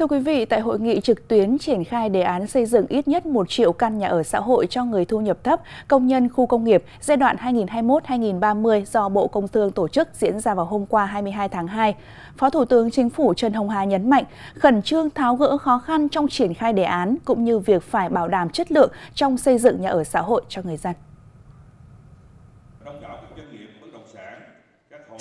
Thưa quý vị, tại hội nghị trực tuyến triển khai đề án xây dựng ít nhất 1 triệu căn nhà ở xã hội cho người thu nhập thấp, công nhân khu công nghiệp giai đoạn 2021-2030 do Bộ Công Thương tổ chức diễn ra vào hôm qua 22 tháng 2, Phó Thủ tướng Chính phủ Trần Hồng Hà nhấn mạnh khẩn trương tháo gỡ khó khăn trong triển khai đề án cũng như việc phải bảo đảm chất lượng trong xây dựng nhà ở xã hội cho người dân.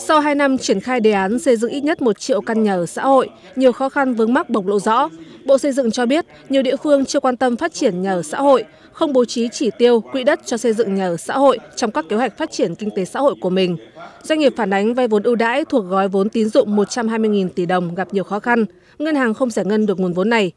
Sau 2 năm triển khai đề án xây dựng ít nhất 1 triệu căn nhà ở xã hội, nhiều khó khăn vướng mắc bộc lộ rõ. Bộ Xây dựng cho biết nhiều địa phương chưa quan tâm phát triển nhà ở xã hội, không bố trí chỉ tiêu quỹ đất cho xây dựng nhà ở xã hội trong các kế hoạch phát triển kinh tế xã hội của mình. Doanh nghiệp phản ánh vay vốn ưu đãi thuộc gói vốn tín dụng 120.000 tỷ đồng gặp nhiều khó khăn, ngân hàng không giải ngân được nguồn vốn này.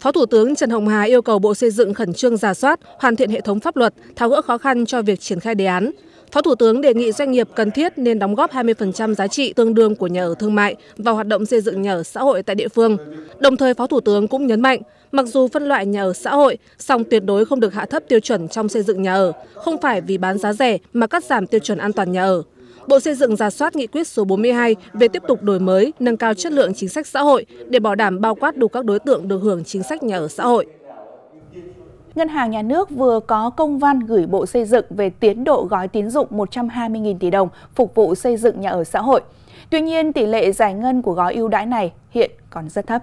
Phó Thủ tướng Trần Hồng Hà yêu cầu Bộ Xây dựng khẩn trương giả soát, hoàn thiện hệ thống pháp luật, tháo gỡ khó khăn cho việc triển khai đề án, phó thủ tướng đề nghị doanh nghiệp cần thiết nên đóng góp hai mươi giá trị tương đương của nhà ở thương mại vào hoạt động xây dựng nhà ở xã hội tại địa phương đồng thời phó thủ tướng cũng nhấn mạnh mặc dù phân loại nhà ở xã hội song tuyệt đối không được hạ thấp tiêu chuẩn trong xây dựng nhà ở không phải vì bán giá rẻ mà cắt giảm tiêu chuẩn an toàn nhà ở Bộ Xây dựng ra soát nghị quyết số 42 về tiếp tục đổi mới, nâng cao chất lượng chính sách xã hội để bảo đảm bao quát đủ các đối tượng được hưởng chính sách nhà ở xã hội. Ngân hàng Nhà nước vừa có công văn gửi Bộ Xây dựng về tiến độ gói tín dụng 120.000 tỷ đồng phục vụ xây dựng nhà ở xã hội. Tuy nhiên, tỷ lệ giải ngân của gói ưu đãi này hiện còn rất thấp.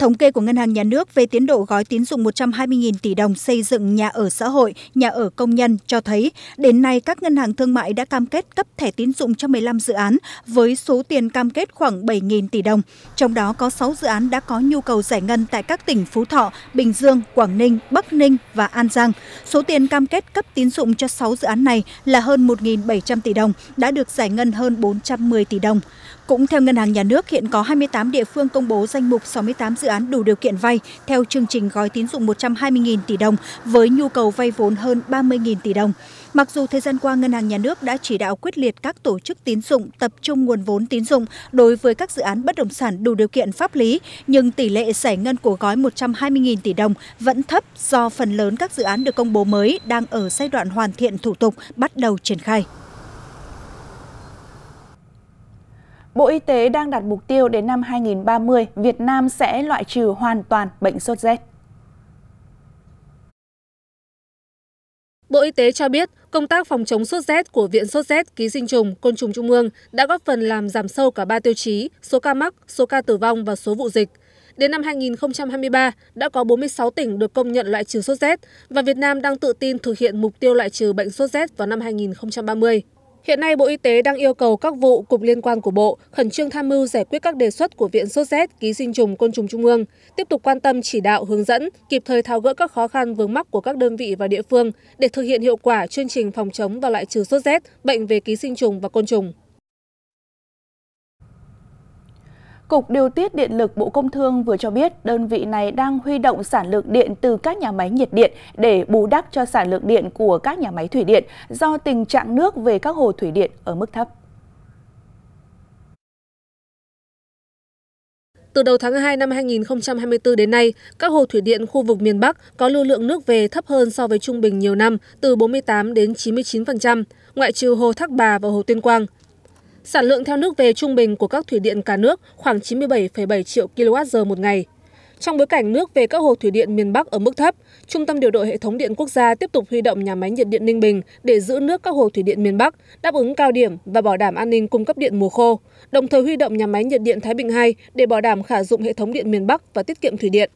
Thống kê của Ngân hàng Nhà nước về tiến độ gói tín dụng 120.000 tỷ đồng xây dựng nhà ở xã hội, nhà ở công nhân cho thấy, đến nay các ngân hàng thương mại đã cam kết cấp thẻ tín dụng cho 15 dự án với số tiền cam kết khoảng 7.000 tỷ đồng. Trong đó có 6 dự án đã có nhu cầu giải ngân tại các tỉnh Phú Thọ, Bình Dương, Quảng Ninh, Bắc Ninh và An Giang. Số tiền cam kết cấp tín dụng cho 6 dự án này là hơn 1.700 tỷ đồng, đã được giải ngân hơn 410 tỷ đồng cũng theo ngân hàng nhà nước hiện có 28 địa phương công bố danh mục 68 dự án đủ điều kiện vay theo chương trình gói tín dụng 120.000 tỷ đồng với nhu cầu vay vốn hơn 30.000 tỷ đồng mặc dù thời gian qua ngân hàng nhà nước đã chỉ đạo quyết liệt các tổ chức tín dụng tập trung nguồn vốn tín dụng đối với các dự án bất động sản đủ điều kiện pháp lý nhưng tỷ lệ giải ngân của gói 120.000 tỷ đồng vẫn thấp do phần lớn các dự án được công bố mới đang ở giai đoạn hoàn thiện thủ tục bắt đầu triển khai. Bộ Y tế đang đặt mục tiêu đến năm 2030, Việt Nam sẽ loại trừ hoàn toàn bệnh sốt rét. Bộ Y tế cho biết, công tác phòng chống sốt rét của Viện Sốt rét Ký sinh trùng Côn trùng Trung ương đã góp phần làm giảm sâu cả ba tiêu chí số ca mắc, số ca tử vong và số vụ dịch. Đến năm 2023, đã có 46 tỉnh được công nhận loại trừ sốt rét và Việt Nam đang tự tin thực hiện mục tiêu loại trừ bệnh sốt rét vào năm 2030. Hiện nay Bộ Y tế đang yêu cầu các vụ cục liên quan của Bộ khẩn trương tham mưu giải quyết các đề xuất của Viện sốt rét ký sinh trùng côn trùng trung ương, tiếp tục quan tâm chỉ đạo hướng dẫn, kịp thời tháo gỡ các khó khăn vướng mắc của các đơn vị và địa phương để thực hiện hiệu quả chương trình phòng chống và loại trừ sốt rét, bệnh về ký sinh trùng và côn trùng. Cục Điều tiết Điện lực Bộ Công Thương vừa cho biết đơn vị này đang huy động sản lượng điện từ các nhà máy nhiệt điện để bù đắp cho sản lượng điện của các nhà máy thủy điện do tình trạng nước về các hồ thủy điện ở mức thấp. Từ đầu tháng 2 năm 2024 đến nay, các hồ thủy điện khu vực miền Bắc có lưu lượng nước về thấp hơn so với trung bình nhiều năm từ 48 đến 99%, ngoại trừ hồ Thác Bà và hồ Tuyên Quang sản lượng theo nước về trung bình của các thủy điện cả nước khoảng 97,7 triệu kWh một ngày. Trong bối cảnh nước về các hồ thủy điện miền Bắc ở mức thấp, Trung tâm Điều độ Hệ thống Điện Quốc gia tiếp tục huy động nhà máy nhiệt điện Ninh Bình để giữ nước các hồ thủy điện miền Bắc, đáp ứng cao điểm và bảo đảm an ninh cung cấp điện mùa khô, đồng thời huy động nhà máy nhiệt điện Thái Bình II để bảo đảm khả dụng hệ thống điện miền Bắc và tiết kiệm thủy điện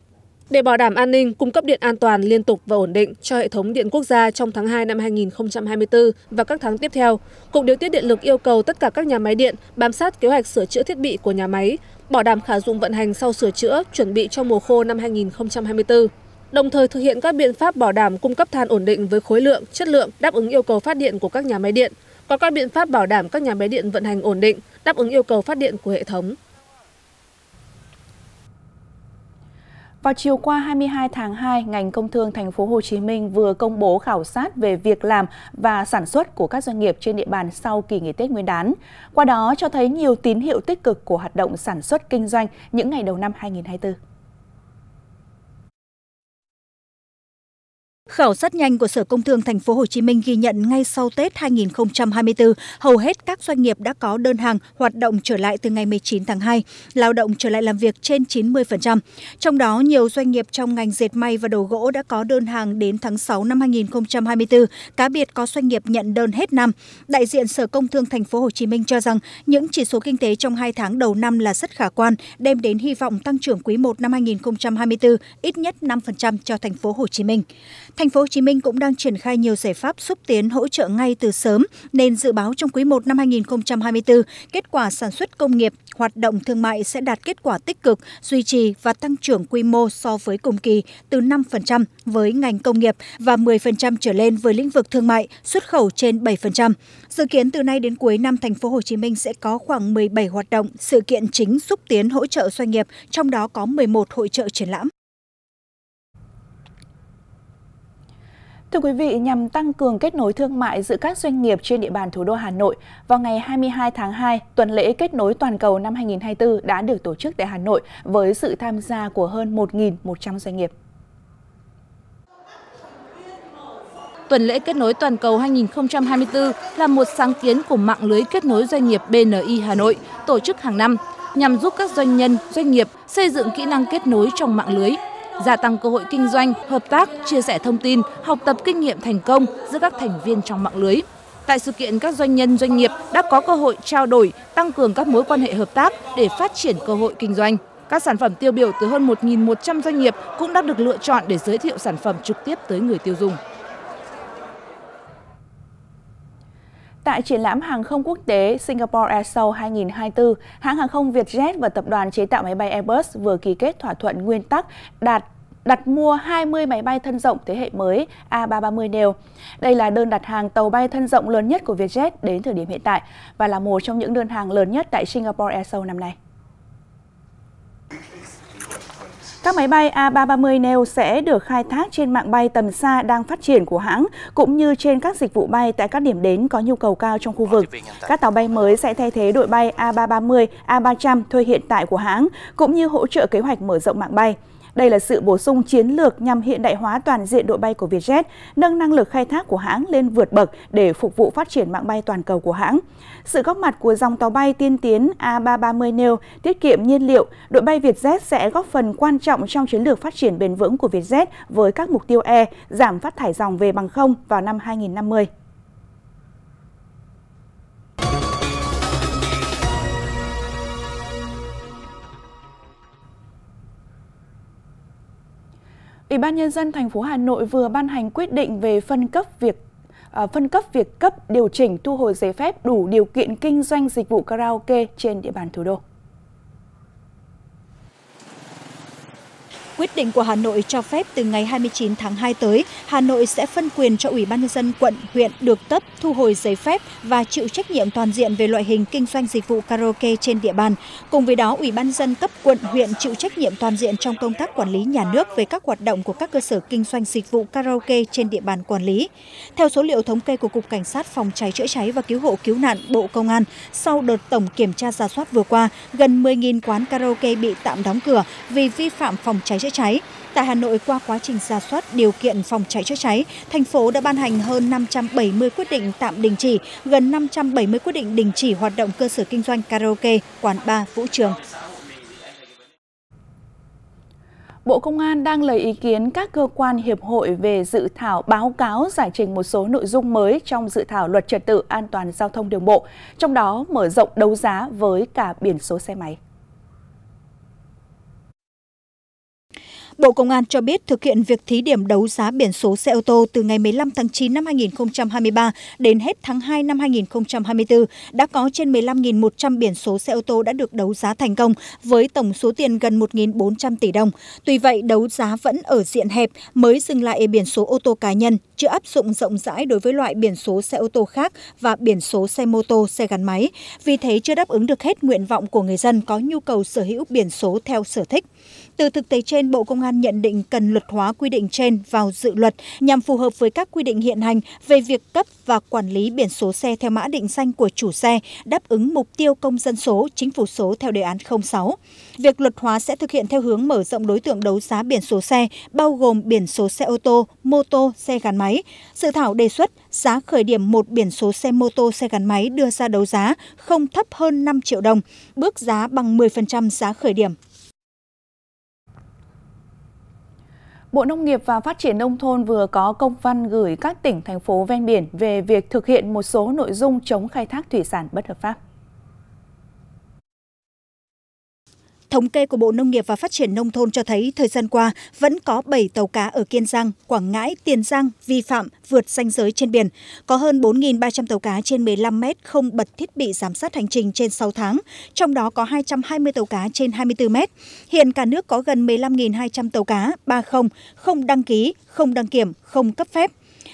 để bảo đảm an ninh cung cấp điện an toàn liên tục và ổn định cho hệ thống điện quốc gia trong tháng hai năm 2024 và các tháng tiếp theo cục điều tiết điện lực yêu cầu tất cả các nhà máy điện bám sát kế hoạch sửa chữa thiết bị của nhà máy bảo đảm khả dụng vận hành sau sửa chữa chuẩn bị cho mùa khô năm 2024. đồng thời thực hiện các biện pháp bảo đảm cung cấp than ổn định với khối lượng chất lượng đáp ứng yêu cầu phát điện của các nhà máy điện có các biện pháp bảo đảm các nhà máy điện vận hành ổn định đáp ứng yêu cầu phát điện của hệ thống Vào chiều qua 22 tháng 2, ngành công thương thành phố Hồ Chí Minh vừa công bố khảo sát về việc làm và sản xuất của các doanh nghiệp trên địa bàn sau kỳ nghỉ Tết Nguyên đán. Qua đó cho thấy nhiều tín hiệu tích cực của hoạt động sản xuất kinh doanh những ngày đầu năm 2024. Khảo sát nhanh của Sở Công Thương Thành phố Hồ Chí Minh ghi nhận ngay sau Tết 2024, hầu hết các doanh nghiệp đã có đơn hàng hoạt động trở lại từ ngày 19 tháng 2, lao động trở lại làm việc trên 90%. Trong đó, nhiều doanh nghiệp trong ngành dệt may và đồ gỗ đã có đơn hàng đến tháng 6 năm 2024, cá biệt có doanh nghiệp nhận đơn hết năm. Đại diện Sở Công Thương Thành phố Hồ Chí Minh cho rằng những chỉ số kinh tế trong 2 tháng đầu năm là rất khả quan, đem đến hy vọng tăng trưởng quý 1 năm 2024 ít nhất 5% cho thành phố Hồ Chí Minh. Thành Thành phố Hồ Chí Minh cũng đang triển khai nhiều giải pháp xúc tiến hỗ trợ ngay từ sớm nên dự báo trong quý 1 năm 2024, kết quả sản xuất công nghiệp, hoạt động thương mại sẽ đạt kết quả tích cực, duy trì và tăng trưởng quy mô so với cùng kỳ từ 5% với ngành công nghiệp và 10% trở lên với lĩnh vực thương mại, xuất khẩu trên 7%. Dự kiến từ nay đến cuối năm thành phố Hồ Chí Minh sẽ có khoảng 17 hoạt động, sự kiện chính xúc tiến hỗ trợ doanh nghiệp, trong đó có 11 hội trợ triển lãm. Thưa quý vị, nhằm tăng cường kết nối thương mại giữa các doanh nghiệp trên địa bàn thủ đô Hà Nội, vào ngày 22 tháng 2, tuần lễ kết nối toàn cầu năm 2024 đã được tổ chức tại Hà Nội với sự tham gia của hơn 1.100 doanh nghiệp. Tuần lễ kết nối toàn cầu 2024 là một sáng kiến của mạng lưới kết nối doanh nghiệp BNI Hà Nội tổ chức hàng năm nhằm giúp các doanh nhân, doanh nghiệp xây dựng kỹ năng kết nối trong mạng lưới gia tăng cơ hội kinh doanh, hợp tác, chia sẻ thông tin, học tập kinh nghiệm thành công giữa các thành viên trong mạng lưới. Tại sự kiện, các doanh nhân doanh nghiệp đã có cơ hội trao đổi, tăng cường các mối quan hệ hợp tác để phát triển cơ hội kinh doanh. Các sản phẩm tiêu biểu từ hơn 1.100 doanh nghiệp cũng đã được lựa chọn để giới thiệu sản phẩm trực tiếp tới người tiêu dùng. Tại triển lãm hàng không quốc tế Singapore Airshow 2024, hãng hàng không Vietjet và tập đoàn chế tạo máy bay Airbus vừa ký kết thỏa thuận nguyên tắc đạt đặt mua 20 máy bay thân rộng thế hệ mới A330 neo. Đây là đơn đặt hàng tàu bay thân rộng lớn nhất của Vietjet đến thời điểm hiện tại và là một trong những đơn hàng lớn nhất tại Singapore Airshow năm nay. Các máy bay A330 neo sẽ được khai thác trên mạng bay tầm xa đang phát triển của hãng, cũng như trên các dịch vụ bay tại các điểm đến có nhu cầu cao trong khu vực. Các tàu bay mới sẽ thay thế đội bay A330, A300 thuê hiện tại của hãng, cũng như hỗ trợ kế hoạch mở rộng mạng bay. Đây là sự bổ sung chiến lược nhằm hiện đại hóa toàn diện đội bay của Vietjet, nâng năng lực khai thác của hãng lên vượt bậc để phục vụ phát triển mạng bay toàn cầu của hãng. Sự góp mặt của dòng tàu bay tiên tiến A330 neo tiết kiệm nhiên liệu, đội bay Vietjet sẽ góp phần quan trọng trong chiến lược phát triển bền vững của Vietjet với các mục tiêu E, giảm phát thải dòng về bằng không vào năm 2050. Ủy ban nhân dân thành phố Hà Nội vừa ban hành quyết định về phân cấp việc à, phân cấp việc cấp điều chỉnh thu hồi giấy phép đủ điều kiện kinh doanh dịch vụ karaoke trên địa bàn thủ đô. Quyết định của Hà Nội cho phép từ ngày 29 tháng 2 tới, Hà Nội sẽ phân quyền cho Ủy ban nhân dân quận, huyện được cấp thu hồi giấy phép và chịu trách nhiệm toàn diện về loại hình kinh doanh dịch vụ karaoke trên địa bàn. Cùng với đó, Ủy ban dân cấp quận, huyện chịu trách nhiệm toàn diện trong công tác quản lý nhà nước về các hoạt động của các cơ sở kinh doanh dịch vụ karaoke trên địa bàn quản lý. Theo số liệu thống kê của Cục Cảnh sát phòng cháy chữa cháy và cứu hộ cứu nạn Bộ Công an, sau đợt tổng kiểm tra giả soát vừa qua, gần 10.000 quán karaoke bị tạm đóng cửa vì vi phạm phòng cháy chữa chữa cháy. Tại Hà Nội, qua quá trình ra soát điều kiện phòng cháy chữa cháy, thành phố đã ban hành hơn 570 quyết định tạm đình chỉ, gần 570 quyết định đình chỉ hoạt động cơ sở kinh doanh karaoke, quán bar, vũ trường. Bộ Công an đang lấy ý kiến các cơ quan hiệp hội về dự thảo báo cáo giải trình một số nội dung mới trong dự thảo luật trật tự an toàn giao thông đường bộ, trong đó mở rộng đấu giá với cả biển số xe máy. Bộ Công an cho biết thực hiện việc thí điểm đấu giá biển số xe ô tô từ ngày 15 tháng 9 năm 2023 đến hết tháng 2 năm 2024 đã có trên 15.100 biển số xe ô tô đã được đấu giá thành công với tổng số tiền gần 1.400 tỷ đồng. Tuy vậy, đấu giá vẫn ở diện hẹp mới dừng lại biển số ô tô cá nhân, chưa áp dụng rộng rãi đối với loại biển số xe ô tô khác và biển số xe mô tô, xe gắn máy. Vì thế chưa đáp ứng được hết nguyện vọng của người dân có nhu cầu sở hữu biển số theo sở thích. Từ thực tế trên, Bộ Công an an nhận định cần luật hóa quy định trên vào dự luật nhằm phù hợp với các quy định hiện hành về việc cấp và quản lý biển số xe theo mã định danh của chủ xe, đáp ứng mục tiêu công dân số, chính phủ số theo đề án 06. Việc luật hóa sẽ thực hiện theo hướng mở rộng đối tượng đấu giá biển số xe, bao gồm biển số xe ô tô, mô tô, xe gắn máy. Sự thảo đề xuất giá khởi điểm một biển số xe mô tô xe gắn máy đưa ra đấu giá không thấp hơn 5 triệu đồng, bước giá bằng 10% giá khởi điểm. Bộ Nông nghiệp và Phát triển Nông thôn vừa có công văn gửi các tỉnh, thành phố ven biển về việc thực hiện một số nội dung chống khai thác thủy sản bất hợp pháp. Thống kê của Bộ Nông nghiệp và Phát triển Nông thôn cho thấy thời gian qua vẫn có 7 tàu cá ở Kiên Giang, Quảng Ngãi, Tiền Giang vi phạm vượt ranh giới trên biển. Có hơn 4.300 tàu cá trên 15 mét không bật thiết bị giám sát hành trình trên 6 tháng, trong đó có 220 tàu cá trên 24 mét. Hiện cả nước có gần 15.200 tàu cá 30 không đăng ký, không đăng kiểm, không cấp phép.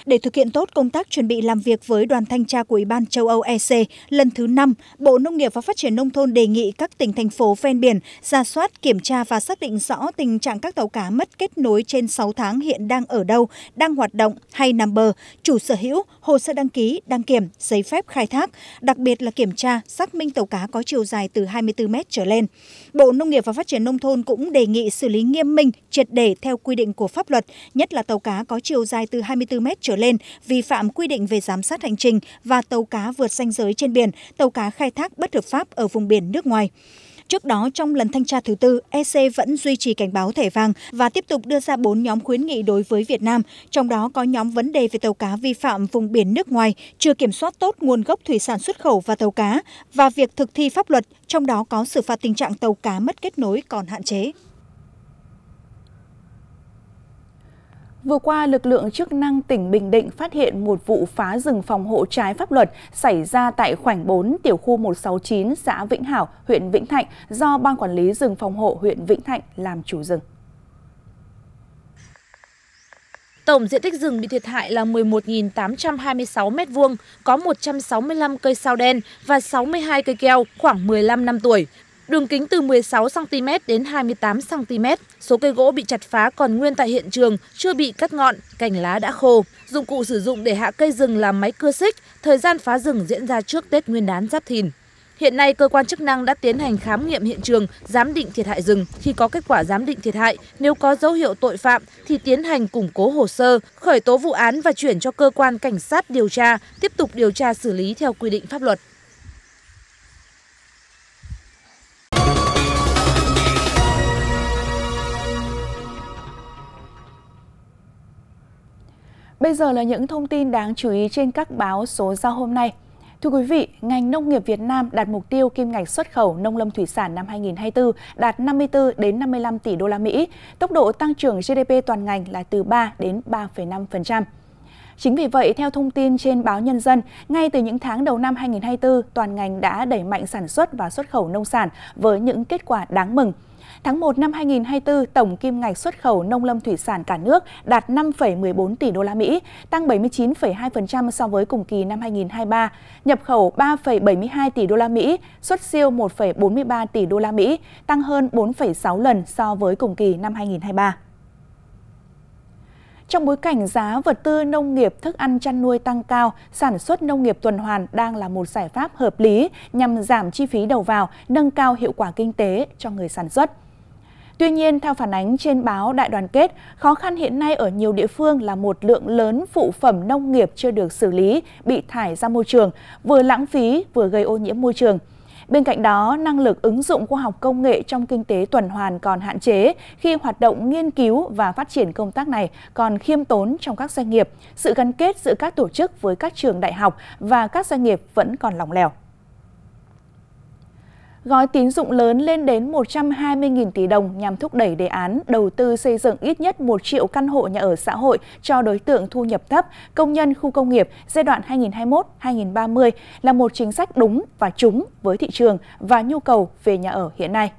Để thực hiện tốt công tác chuẩn bị làm việc với đoàn thanh tra của Ủy ban châu Âu EC lần thứ 5, Bộ Nông nghiệp và Phát triển Nông thôn đề nghị các tỉnh, thành phố ven biển ra soát, kiểm tra và xác định rõ tình trạng các tàu cá mất kết nối trên 6 tháng hiện đang ở đâu, đang hoạt động hay nằm bờ, chủ sở hữu, hồ sơ đăng ký, đăng kiểm, giấy phép khai thác, đặc biệt là kiểm tra, xác minh tàu cá có chiều dài từ 24 mét trở lên. Bộ Nông nghiệp và Phát triển Nông thôn cũng đề nghị xử lý nghiêm minh, triệt để theo quy định của pháp luật, nhất là tàu cá có chiều dài từ 24 mét trở lên vi phạm quy định về giám sát hành trình và tàu cá vượt ranh giới trên biển, tàu cá khai thác bất hợp pháp ở vùng biển nước ngoài. Trước đó, trong lần thanh tra thứ tư, EC vẫn duy trì cảnh báo thẻ vàng và tiếp tục đưa ra 4 nhóm khuyến nghị đối với Việt Nam, trong đó có nhóm vấn đề về tàu cá vi phạm vùng biển nước ngoài, chưa kiểm soát tốt nguồn gốc thủy sản xuất khẩu và tàu cá, và việc thực thi pháp luật, trong đó có xử phạt tình trạng tàu cá mất kết nối còn hạn chế. Vừa qua, lực lượng chức năng tỉnh Bình Định phát hiện một vụ phá rừng phòng hộ trái pháp luật xảy ra tại khoảnh 4 tiểu khu 169 xã Vĩnh Hảo, huyện Vĩnh Thạnh do Ban Quản lý rừng phòng hộ huyện Vĩnh Thạnh làm chủ rừng. Tổng diện tích rừng bị thiệt hại là 11.826 m2, có 165 cây sao đen và 62 cây keo khoảng 15 năm tuổi, Đường kính từ 16 cm đến 28 cm, số cây gỗ bị chặt phá còn nguyên tại hiện trường, chưa bị cắt ngọn, cành lá đã khô. Dụng cụ sử dụng để hạ cây rừng là máy cưa xích, thời gian phá rừng diễn ra trước Tết Nguyên đán Giáp Thìn. Hiện nay, cơ quan chức năng đã tiến hành khám nghiệm hiện trường, giám định thiệt hại rừng. Khi có kết quả giám định thiệt hại, nếu có dấu hiệu tội phạm thì tiến hành củng cố hồ sơ, khởi tố vụ án và chuyển cho cơ quan cảnh sát điều tra, tiếp tục điều tra xử lý theo quy định pháp luật. Bây giờ là những thông tin đáng chú ý trên các báo số ra hôm nay. Thưa quý vị, ngành nông nghiệp Việt Nam đạt mục tiêu kim ngạch xuất khẩu nông lâm thủy sản năm 2024 đạt 54 đến 55 tỷ đô la Mỹ, tốc độ tăng trưởng GDP toàn ngành là từ 3 đến 3,5%. Chính vì vậy, theo thông tin trên báo Nhân dân, ngay từ những tháng đầu năm 2024, toàn ngành đã đẩy mạnh sản xuất và xuất khẩu nông sản với những kết quả đáng mừng. Tháng 1 năm 2024, tổng kim ngạch xuất khẩu nông lâm thủy sản cả nước đạt 5,14 tỷ đô la Mỹ, tăng 79,2% so với cùng kỳ năm 2023, nhập khẩu 3,72 tỷ đô la Mỹ, xuất siêu 1,43 tỷ đô la Mỹ, tăng hơn 4,6 lần so với cùng kỳ năm 2023. Trong bối cảnh giá vật tư nông nghiệp thức ăn chăn nuôi tăng cao, sản xuất nông nghiệp tuần hoàn đang là một giải pháp hợp lý nhằm giảm chi phí đầu vào, nâng cao hiệu quả kinh tế cho người sản xuất. Tuy nhiên, theo phản ánh trên báo Đại đoàn kết, khó khăn hiện nay ở nhiều địa phương là một lượng lớn phụ phẩm nông nghiệp chưa được xử lý, bị thải ra môi trường, vừa lãng phí vừa gây ô nhiễm môi trường. Bên cạnh đó, năng lực ứng dụng khoa học công nghệ trong kinh tế tuần hoàn còn hạn chế khi hoạt động nghiên cứu và phát triển công tác này còn khiêm tốn trong các doanh nghiệp. Sự gắn kết giữa các tổ chức với các trường đại học và các doanh nghiệp vẫn còn lỏng lẻo gói tín dụng lớn lên đến 120.000 tỷ đồng nhằm thúc đẩy đề án đầu tư xây dựng ít nhất 1 triệu căn hộ nhà ở xã hội cho đối tượng thu nhập thấp, công nhân khu công nghiệp giai đoạn 2021-2030 là một chính sách đúng và trúng với thị trường và nhu cầu về nhà ở hiện nay.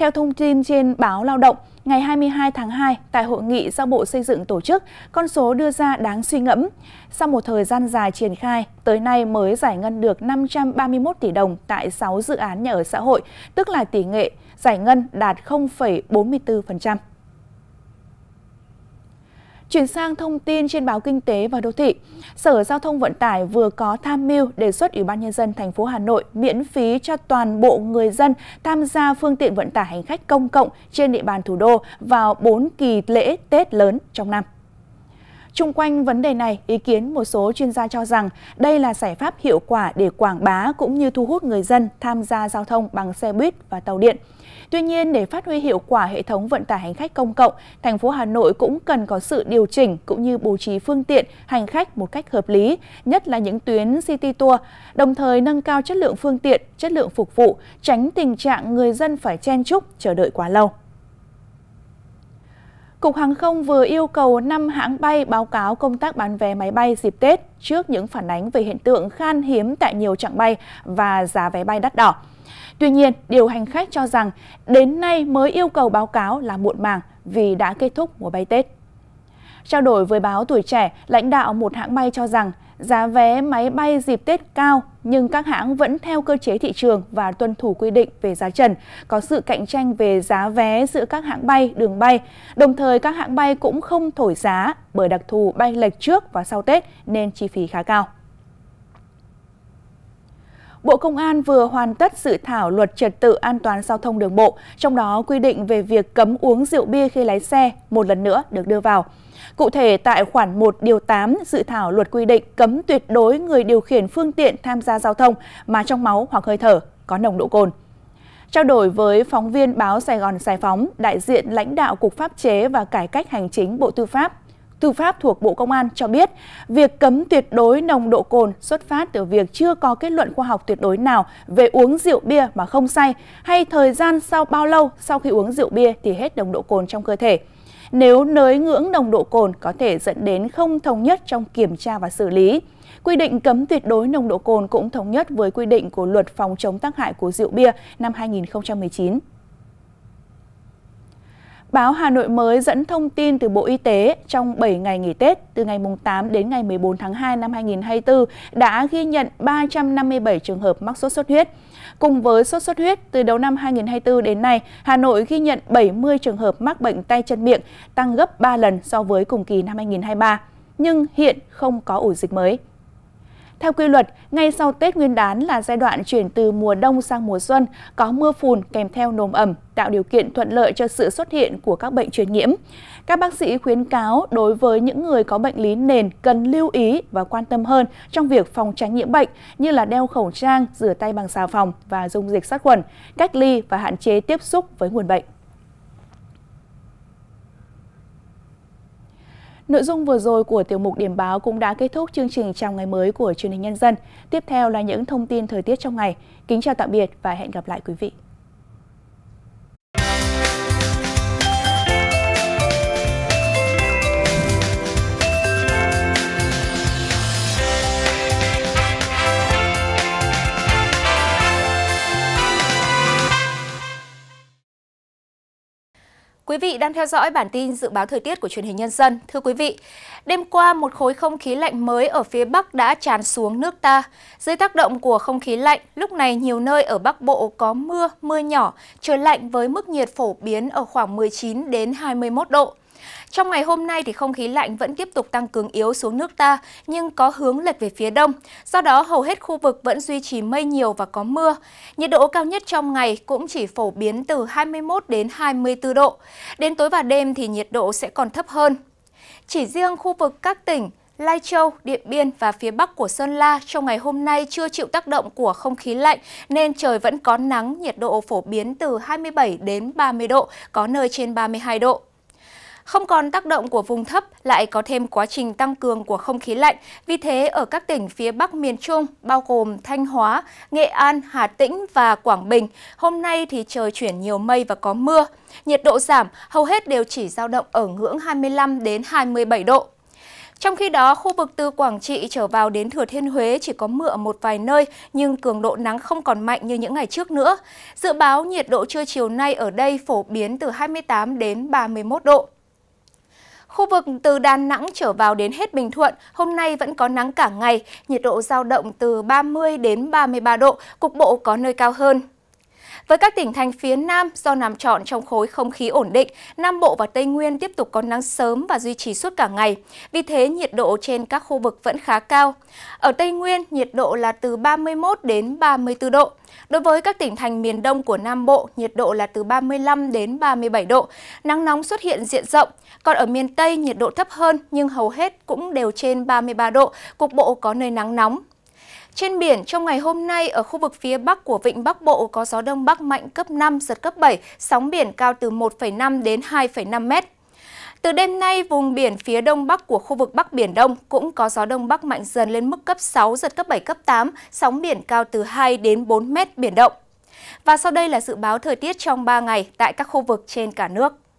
Theo thông tin trên báo Lao động, ngày 22 tháng 2 tại hội nghị do Bộ Xây dựng tổ chức, con số đưa ra đáng suy ngẫm. Sau một thời gian dài triển khai, tới nay mới giải ngân được 531 tỷ đồng tại 6 dự án nhà ở xã hội, tức là tỷ nghệ giải ngân đạt 0,44%. Chuyển sang thông tin trên báo Kinh tế và Đô thị, Sở Giao thông Vận tải vừa có tham mưu đề xuất Ủy ban nhân dân thành phố Hà Nội miễn phí cho toàn bộ người dân tham gia phương tiện vận tải hành khách công cộng trên địa bàn thủ đô vào 4 kỳ lễ Tết lớn trong năm. Trung quanh vấn đề này, ý kiến một số chuyên gia cho rằng đây là giải pháp hiệu quả để quảng bá cũng như thu hút người dân tham gia giao thông bằng xe buýt và tàu điện. Tuy nhiên, để phát huy hiệu quả hệ thống vận tải hành khách công cộng, thành phố Hà Nội cũng cần có sự điều chỉnh cũng như bố trí phương tiện hành khách một cách hợp lý, nhất là những tuyến city tour, đồng thời nâng cao chất lượng phương tiện, chất lượng phục vụ, tránh tình trạng người dân phải chen chúc chờ đợi quá lâu. Cục Hàng không vừa yêu cầu 5 hãng bay báo cáo công tác bán vé máy bay dịp Tết trước những phản ánh về hiện tượng khan hiếm tại nhiều trạng bay và giá vé bay đắt đỏ. Tuy nhiên, điều hành khách cho rằng đến nay mới yêu cầu báo cáo là muộn màng vì đã kết thúc mùa bay Tết. Trao đổi với báo Tuổi Trẻ, lãnh đạo một hãng bay cho rằng giá vé máy bay dịp Tết cao nhưng các hãng vẫn theo cơ chế thị trường và tuân thủ quy định về giá trần, có sự cạnh tranh về giá vé giữa các hãng bay, đường bay. Đồng thời các hãng bay cũng không thổi giá bởi đặc thù bay lệch trước và sau Tết nên chi phí khá cao. Bộ Công an vừa hoàn tất dự thảo luật trật tự an toàn giao thông đường bộ, trong đó quy định về việc cấm uống rượu bia khi lái xe một lần nữa được đưa vào. Cụ thể, tại khoản 1 điều 8, dự thảo luật quy định cấm tuyệt đối người điều khiển phương tiện tham gia giao thông mà trong máu hoặc hơi thở có nồng độ cồn. Trao đổi với phóng viên báo Sài Gòn Giải Phóng, đại diện lãnh đạo Cục Pháp chế và Cải cách Hành chính Bộ Tư pháp Tư pháp thuộc Bộ Công an cho biết, việc cấm tuyệt đối nồng độ cồn xuất phát từ việc chưa có kết luận khoa học tuyệt đối nào về uống rượu bia mà không say hay thời gian sau bao lâu sau khi uống rượu bia thì hết nồng độ cồn trong cơ thể. Nếu nới ngưỡng nồng độ cồn có thể dẫn đến không thống nhất trong kiểm tra và xử lý. Quy định cấm tuyệt đối nồng độ cồn cũng thống nhất với quy định của Luật phòng chống tác hại của rượu bia năm 2019. Báo Hà Nội mới dẫn thông tin từ Bộ Y tế trong 7 ngày nghỉ Tết từ ngày 8 đến ngày 14 tháng 2 năm 2024 đã ghi nhận 357 trường hợp mắc sốt xuất huyết. Cùng với sốt xuất huyết, từ đầu năm 2024 đến nay, Hà Nội ghi nhận 70 trường hợp mắc bệnh tay chân miệng, tăng gấp 3 lần so với cùng kỳ năm 2023. Nhưng hiện không có ổ dịch mới. Theo quy luật, ngay sau Tết Nguyên đán là giai đoạn chuyển từ mùa đông sang mùa xuân, có mưa phùn kèm theo nồm ẩm, tạo điều kiện thuận lợi cho sự xuất hiện của các bệnh truyền nhiễm. Các bác sĩ khuyến cáo đối với những người có bệnh lý nền cần lưu ý và quan tâm hơn trong việc phòng tránh nhiễm bệnh như là đeo khẩu trang, rửa tay bằng xà phòng và dùng dịch sát khuẩn, cách ly và hạn chế tiếp xúc với nguồn bệnh. Nội dung vừa rồi của tiểu mục điểm báo cũng đã kết thúc chương trình chào ngày mới của truyền hình nhân dân. Tiếp theo là những thông tin thời tiết trong ngày. Kính chào tạm biệt và hẹn gặp lại quý vị. Quý vị đang theo dõi bản tin dự báo thời tiết của truyền hình nhân dân. Thưa quý vị, đêm qua một khối không khí lạnh mới ở phía Bắc đã tràn xuống nước ta. Dưới tác động của không khí lạnh, lúc này nhiều nơi ở Bắc Bộ có mưa, mưa nhỏ, trời lạnh với mức nhiệt phổ biến ở khoảng 19 đến 21 độ. Trong ngày hôm nay thì không khí lạnh vẫn tiếp tục tăng cường yếu xuống nước ta nhưng có hướng lệch về phía đông. Do đó hầu hết khu vực vẫn duy trì mây nhiều và có mưa. Nhiệt độ cao nhất trong ngày cũng chỉ phổ biến từ 21 đến 24 độ. Đến tối và đêm thì nhiệt độ sẽ còn thấp hơn. Chỉ riêng khu vực các tỉnh Lai Châu, Điện Biên và phía bắc của Sơn La trong ngày hôm nay chưa chịu tác động của không khí lạnh nên trời vẫn có nắng, nhiệt độ phổ biến từ 27 đến 30 độ, có nơi trên 32 độ. Không còn tác động của vùng thấp, lại có thêm quá trình tăng cường của không khí lạnh. Vì thế, ở các tỉnh phía Bắc miền Trung, bao gồm Thanh Hóa, Nghệ An, Hà Tĩnh và Quảng Bình, hôm nay thì trời chuyển nhiều mây và có mưa. Nhiệt độ giảm, hầu hết đều chỉ dao động ở ngưỡng 25 đến 27 độ. Trong khi đó, khu vực từ Quảng Trị trở vào đến Thừa Thiên Huế chỉ có mưa ở một vài nơi, nhưng cường độ nắng không còn mạnh như những ngày trước nữa. Dự báo nhiệt độ trưa chiều nay ở đây phổ biến từ 28 đến 31 độ. Khu vực từ Đà Nẵng trở vào đến hết Bình Thuận, hôm nay vẫn có nắng cả ngày, nhiệt độ giao động từ 30 đến 33 độ, cục bộ có nơi cao hơn. Với các tỉnh thành phía Nam, do nằm trọn trong khối không khí ổn định, Nam Bộ và Tây Nguyên tiếp tục có nắng sớm và duy trì suốt cả ngày. Vì thế, nhiệt độ trên các khu vực vẫn khá cao. Ở Tây Nguyên, nhiệt độ là từ 31 đến 34 độ. Đối với các tỉnh thành miền Đông của Nam Bộ, nhiệt độ là từ 35 đến 37 độ. Nắng nóng xuất hiện diện rộng. Còn ở miền Tây, nhiệt độ thấp hơn nhưng hầu hết cũng đều trên 33 độ, cục bộ có nơi nắng nóng, trên biển, trong ngày hôm nay, ở khu vực phía bắc của Vịnh Bắc Bộ có gió đông bắc mạnh cấp 5, giật cấp 7, sóng biển cao từ 1,5 đến 2,5 mét. Từ đêm nay, vùng biển phía đông bắc của khu vực Bắc Biển Đông cũng có gió đông bắc mạnh dần lên mức cấp 6, giật cấp 7, cấp 8, sóng biển cao từ 2 đến 4 mét biển động. Và sau đây là dự báo thời tiết trong 3 ngày tại các khu vực trên cả nước.